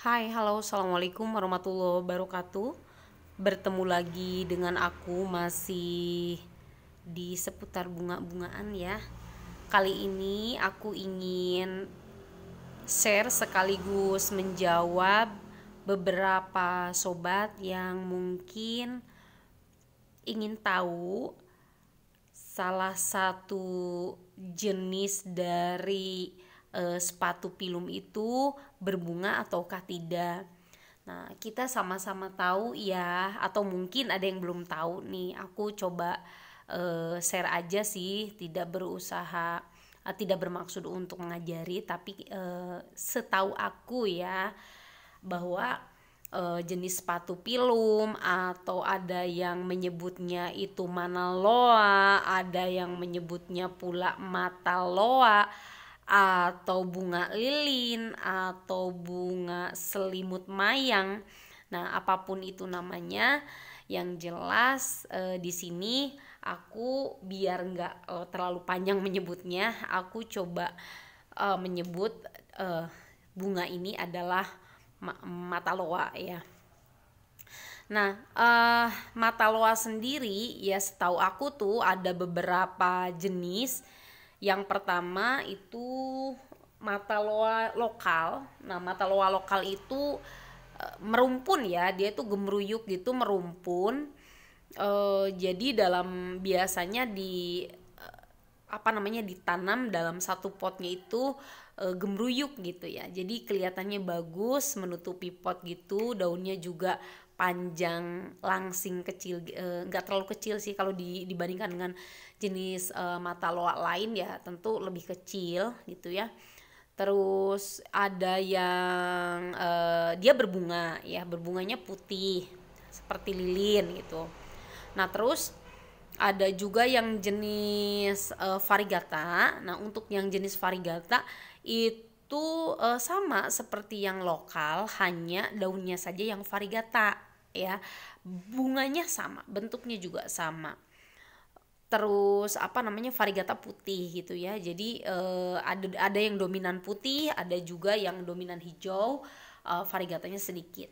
Hai, halo, assalamualaikum warahmatullahi wabarakatuh. Bertemu lagi dengan aku masih di seputar bunga-bungaan ya. Kali ini aku ingin share sekaligus menjawab beberapa sobat yang mungkin ingin tahu salah satu jenis dari e, sepatu pilum itu berbunga ataukah tidak. Nah, kita sama-sama tahu ya atau mungkin ada yang belum tahu nih. Aku coba e, share aja sih, tidak berusaha eh, tidak bermaksud untuk mengajari tapi e, setahu aku ya bahwa e, jenis sepatu pilum atau ada yang menyebutnya itu mana loa, ada yang menyebutnya pula mata loa atau bunga lilin atau bunga selimut mayang. Nah, apapun itu namanya, yang jelas e, di sini aku biar nggak e, terlalu panjang menyebutnya, aku coba e, menyebut e, bunga ini adalah mata loa ya. Nah, mata loa sendiri ya setahu aku tuh ada beberapa jenis. Yang pertama itu mata loa lokal. Nah, mata loa lokal itu e, merumpun ya, dia itu gemeruyuk gitu merumpun. E, jadi dalam biasanya di e, apa namanya ditanam dalam satu potnya itu e, gemeruyuk gitu ya. Jadi kelihatannya bagus menutupi pot gitu, daunnya juga panjang langsing kecil eh, nggak uh, terlalu kecil sih kalau di, dibandingkan dengan jenis uh, mata loak lain ya tentu lebih kecil gitu ya terus ada yang uh, dia berbunga ya berbunganya putih seperti lilin gitu nah terus ada juga yang jenis uh, varigata nah untuk yang jenis varigata itu itu sama seperti yang lokal, hanya daunnya saja yang varigata ya bunganya sama bentuknya juga sama terus apa namanya varigata putih gitu ya jadi eh, ada ada yang dominan putih ada juga yang dominan hijau eh, varigatanya sedikit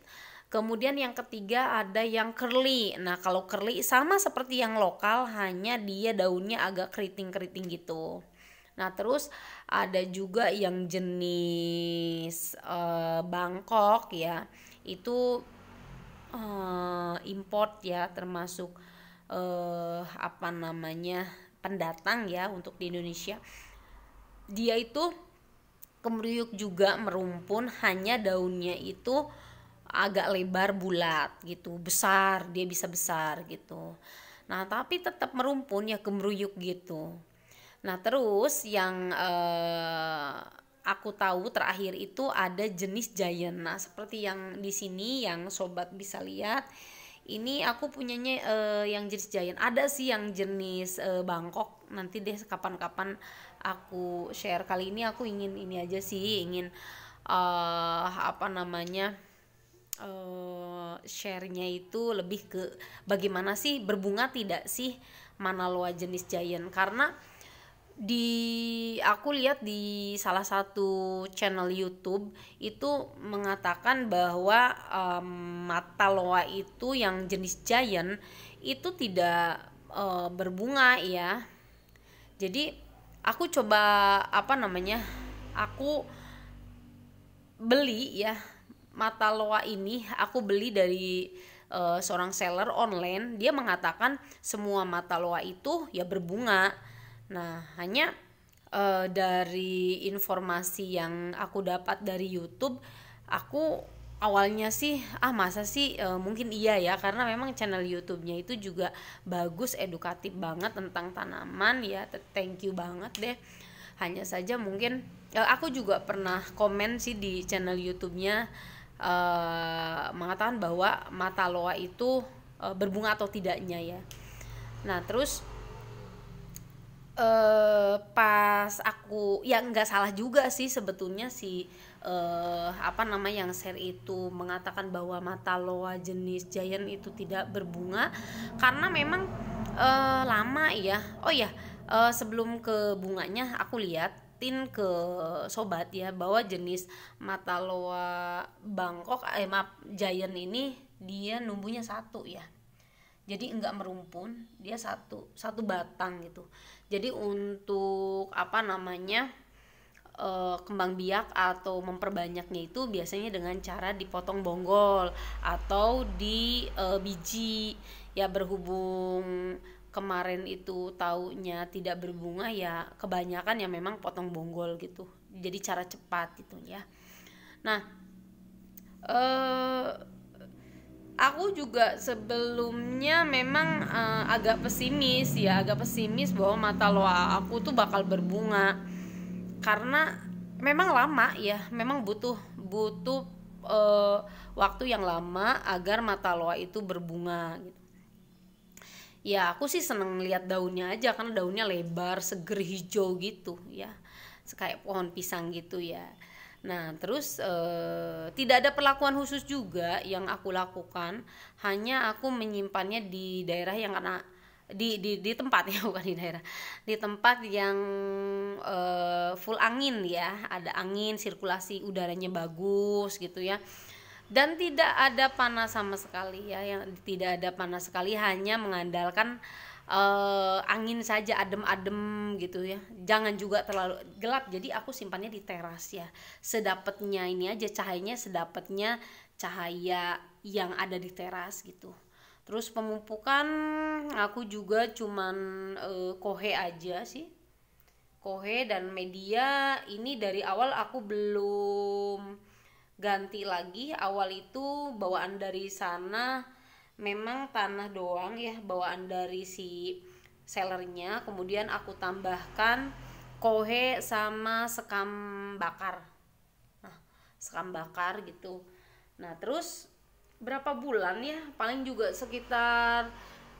Kemudian yang ketiga ada yang curly. Nah, kalau curly sama seperti yang lokal, hanya dia daunnya agak keriting-keriting gitu. Nah, terus ada juga yang jenis eh, Bangkok ya. Itu uh, import ya termasuk uh, apa namanya pendatang ya untuk di Indonesia dia itu kemruyuk juga merumpun hanya daunnya itu agak lebar bulat gitu besar dia bisa besar gitu nah tapi tetap merumpun ya kemruyuk gitu nah terus yang eh, aku tahu terakhir itu ada jenis giant. Nah, seperti yang di sini yang sobat bisa lihat ini aku punyanya uh, yang jenis giant. Ada sih yang jenis uh, Bangkok. Nanti deh kapan-kapan aku share. Kali ini aku ingin ini aja sih, ingin uh, apa namanya? Uh, sharenya itu lebih ke bagaimana sih berbunga tidak sih Manaloa jenis giant karena di aku lihat di salah satu channel YouTube itu mengatakan bahwa um, mata loa itu yang jenis giant itu tidak uh, berbunga ya. Jadi aku coba apa namanya? Aku beli ya mata loa ini aku beli dari uh, seorang seller online. Dia mengatakan semua mata loa itu ya berbunga Nah, hanya uh, dari informasi yang aku dapat dari YouTube, aku awalnya sih ah masa sih e, mungkin iya ya karena memang channel YouTube-nya itu juga bagus edukatif banget tentang tanaman ya thank you banget deh hanya saja mungkin e, aku juga pernah komen sih di channel YouTube-nya e, mengatakan bahwa mata loa itu e, berbunga atau tidaknya ya nah terus uh, pas aku ya nggak salah juga sih sebetulnya si uh, apa nama yang share itu mengatakan bahwa mata loa jenis giant itu tidak berbunga karena memang uh, lama ya oh ya uh, sebelum ke bunganya aku lihat tin ke sobat ya bahwa jenis mata loa Bangkok eh maaf giant ini dia numbuhnya satu ya jadi enggak merumpun dia satu satu batang gitu jadi untuk apa namanya e, kembang biak atau memperbanyaknya itu biasanya dengan cara dipotong bonggol atau di e, biji ya berhubung kemarin itu taunya tidak berbunga ya kebanyakan ya memang potong bonggol gitu jadi cara cepat gitu ya nah eh aku juga sebelumnya memang uh, agak pesimis ya agak pesimis bahwa mata loa aku tuh bakal berbunga karena memang lama ya memang butuh butuh uh, waktu yang lama agar mata loa itu berbunga gitu ya aku sih seneng lihat daunnya aja karena daunnya lebar seger hijau gitu ya kayak pohon pisang gitu ya Nah, terus e, tidak ada perlakuan khusus juga yang aku lakukan, hanya aku menyimpannya di daerah yang karena di di di tempat ya bukan di daerah. Di tempat yang e, full angin ya, ada angin, sirkulasi udaranya bagus gitu ya. Dan tidak ada panas sama sekali ya, yang tidak ada panas sekali hanya mengandalkan e, angin saja adem-adem gitu ya jangan juga terlalu gelap jadi aku simpannya di teras ya sedapatnya ini aja cahayanya sedapatnya cahaya yang ada di teras gitu terus pemupukan aku juga cuman e, kohe aja sih kohe dan media ini dari awal aku belum ganti lagi awal itu bawaan dari sana memang tanah doang ya bawaan dari si sellernya kemudian aku tambahkan kohe sama sekam bakar nah sekam bakar gitu nah terus berapa bulan ya paling juga sekitar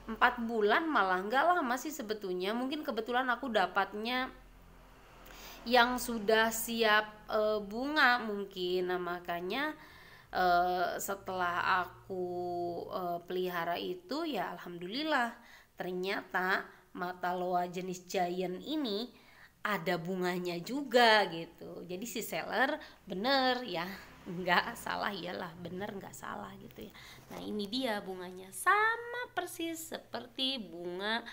empat bulan malah enggak lama sih sebetulnya mungkin kebetulan aku dapatnya yang sudah siap e, bunga mungkin nah makanya e, setelah aku e, pelihara itu ya alhamdulillah ternyata mata loa jenis giant ini ada bunganya juga gitu jadi si seller bener ya nggak salah iyalah bener nggak salah gitu ya nah ini dia bunganya sama persis seperti bunga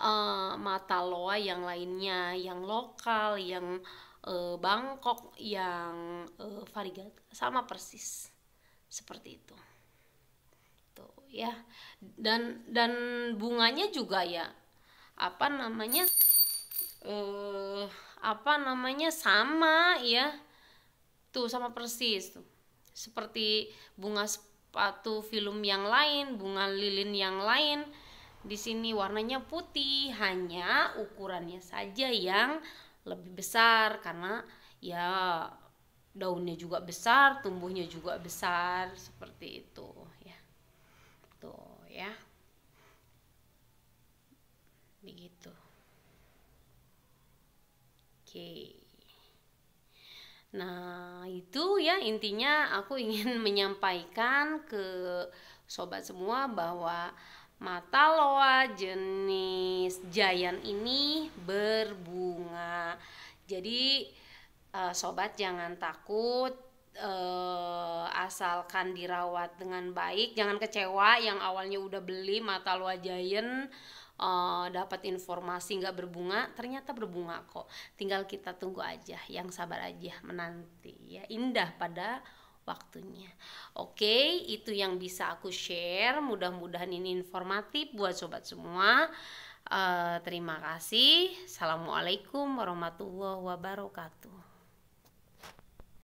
uh, mata loa yang lainnya yang lokal yang uh, Bangkok yang uh, eh, varigat sama persis seperti itu tuh ya dan dan bunganya juga ya apa namanya eh apa namanya sama ya tuh sama persis tuh seperti bunga sepatu film yang lain bunga lilin yang lain di sini warnanya putih hanya ukurannya saja yang lebih besar karena ya daunnya juga besar tumbuhnya juga besar seperti itu ya tuh ya begitu oke nah itu ya intinya aku ingin menyampaikan ke sobat semua bahwa mata loa jenis giant ini berbunga jadi eh, sobat jangan takut eh, asalkan dirawat dengan baik jangan kecewa yang awalnya udah beli mata loa giant uh, dapat informasi nggak berbunga ternyata berbunga kok tinggal kita tunggu aja yang sabar aja menanti ya indah pada waktunya. Oke, okay, itu yang bisa aku share. Mudah-mudahan ini informatif buat sobat semua. Uh, terima kasih. Assalamualaikum warahmatullahi wabarakatuh.